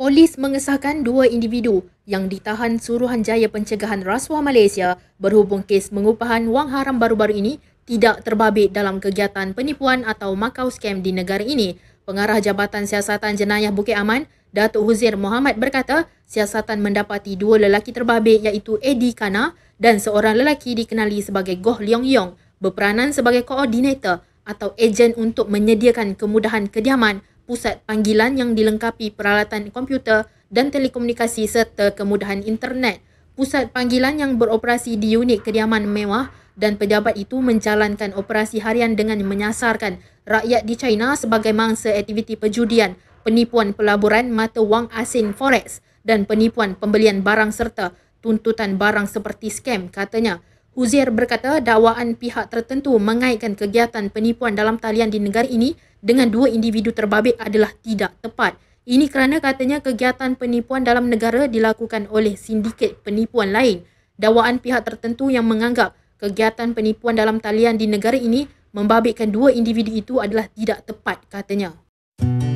Polis mengesahkan dua individu yang ditahan Suruhanjaya Pencegahan Rasuah Malaysia berhubung kes mengupahan wang haram baru-baru ini tidak terbabit dalam kegiatan penipuan atau makau skam di negara ini. Pengarah Jabatan Siasatan Jenayah Bukit Aman, Datuk Huzir Muhammad berkata, siasatan mendapati dua lelaki terbabit iaitu Edi Kana dan seorang lelaki dikenali sebagai Goh Leong Yong berperanan sebagai koordinator atau ejen untuk menyediakan kemudahan kediaman pusat panggilan yang dilengkapi peralatan komputer dan telekomunikasi serta kemudahan internet. Pusat panggilan yang beroperasi di unit kediaman mewah dan pejabat itu menjalankan operasi harian dengan menyasarkan rakyat di China sebagai mangsa aktiviti perjudian, penipuan pelaburan mata wang asing forex dan penipuan pembelian barang serta tuntutan barang seperti skam katanya. Uzair berkata dakwaan pihak tertentu mengaitkan kegiatan penipuan dalam talian di negara ini dengan dua individu terbabit adalah tidak tepat. Ini kerana katanya kegiatan penipuan dalam negara dilakukan oleh sindiket penipuan lain. Dakwaan pihak tertentu yang menganggap kegiatan penipuan dalam talian di negara ini membabitkan dua individu itu adalah tidak tepat katanya. Musik